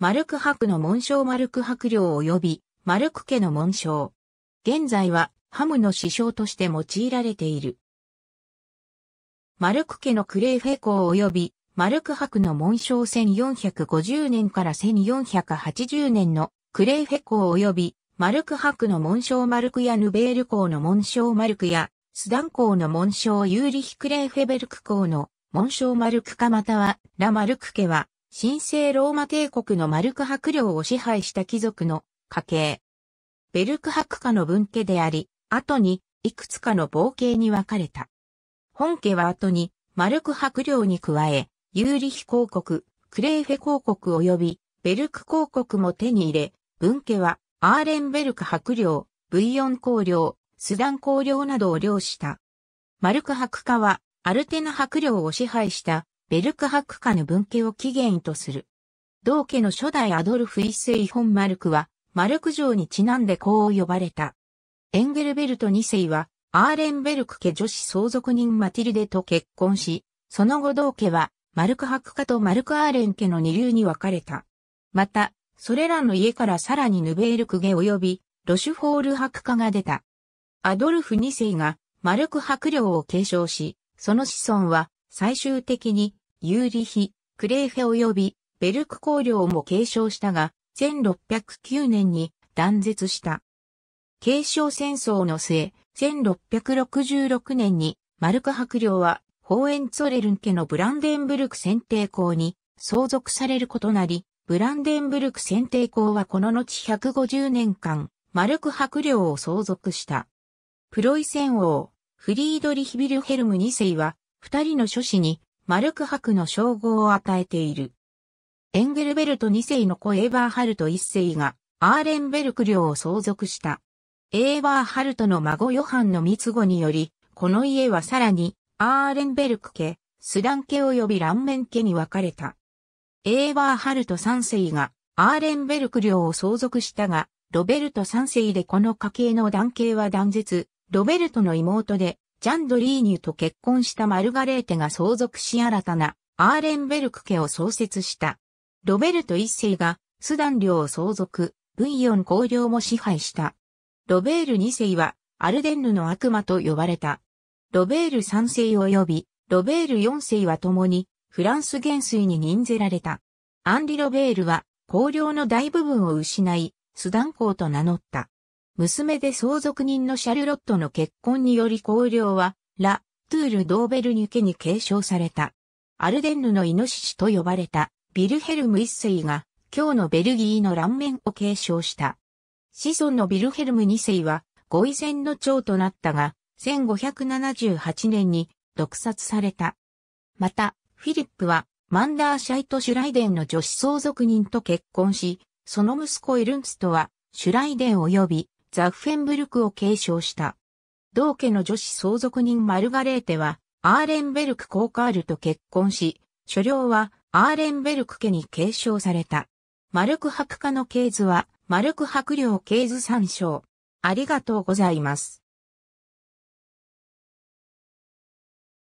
マルク博の紋章マルク博領及びマルク家の紋章。現在はハムの師匠として用いられている。マルク家のクレイフェ公及びマルク博の紋章1450年から1480年のクレイフェ公及びマルク博の紋章マルクやヌベール公の紋章マルクやスダン公の紋章ユーリヒ・クレイフェベルク公の紋章マルクかまたはラ・マルク家は神聖ローマ帝国のマルク伯領を支配した貴族の家系。ベルク伯家の分家であり、後にいくつかの冒険に分かれた。本家は後にマルク伯領に加え、ユーリヒ公国、クレーフェ公国及びベルク公国も手に入れ、分家はアーレンベルク伯領、ブイヨン公領、スダン公領などを領した。マルク伯家はアルテナ伯領を支配したベルクハク家の分家を起源とする。同家の初代アドルフ一世本マルクは、マルク城にちなんでこう呼ばれた。エンゲルベルト二世は、アーレンベルク家女子相続人マティルデと結婚し、その後同家は、マルクハク家とマルクアーレン家の二流に分かれた。また、それらの家からさらにヌベールク家及び、ロシュフォール博家が出た。アドルフ二世がマルク博領を継承し、その子孫は最終的にユーリヒ、クレーフェ及びベルク公領も継承したが、1609年に断絶した。継承戦争の末、1666年にマルク伯領はホーエンツォレルン家のブランデンブルク選定校に相続されることなり、ブランデンブルク選定校はこの後150年間、マルク伯領を相続した。プロイセン王、フリードリヒビルヘルム2世は、二人の諸子にマルク博の称号を与えている。エンゲルベルト2世の子エーバーハルト1世がアーレンベルク領を相続した。エーバーハルトの孫ヨハンの三つ子により、この家はさらにアーレンベルク家、スラン家及びランメン家に分かれた。エーバーハルト3世がアーレンベルク領を相続したが、ロベルト3世でこの家系の男系は断絶、ロベルトの妹でジャンドリーニュと結婚したマルガレーテが相続し新たなアーレンベルク家を創設した。ロベルト一世がスダン領を相続、ブイヨン公領も支配した。ロベール二世はアルデンヌの悪魔と呼ばれた。ロベール三世及びロベール四世は共にフランス元帥に任ぜられた。アンリ・ロベールは公領の大部分を失い、スダン公と名乗った。娘で相続人のシャルロットの結婚により公領は、ラ・トゥール・ドーベルニュ家に継承された。アルデンヌのイノシシと呼ばれた、ビルヘルム一世が、今日のベルギーの乱面を継承した。子孫のビルヘルム二世は、ご遺前の長となったが、1578年に毒殺された。また、フィリップは、マンダーシャイト・シュライデンの女子相続人と結婚し、その息子エルンストは、シュライデン及びザッフェンブルクを継承した。同家の女子相続人マルガレーテは、アーレンベルク・コーカールと結婚し、所領はアーレンベルク家に継承された。マルク博家の系図は、マルク博領系図参照。ありがとうございます。